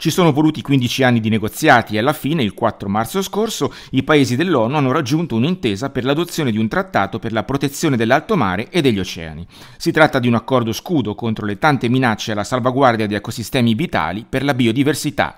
Ci sono voluti 15 anni di negoziati e alla fine, il 4 marzo scorso, i paesi dell'ONU hanno raggiunto un'intesa per l'adozione di un trattato per la protezione dell'alto mare e degli oceani. Si tratta di un accordo scudo contro le tante minacce alla salvaguardia di ecosistemi vitali per la biodiversità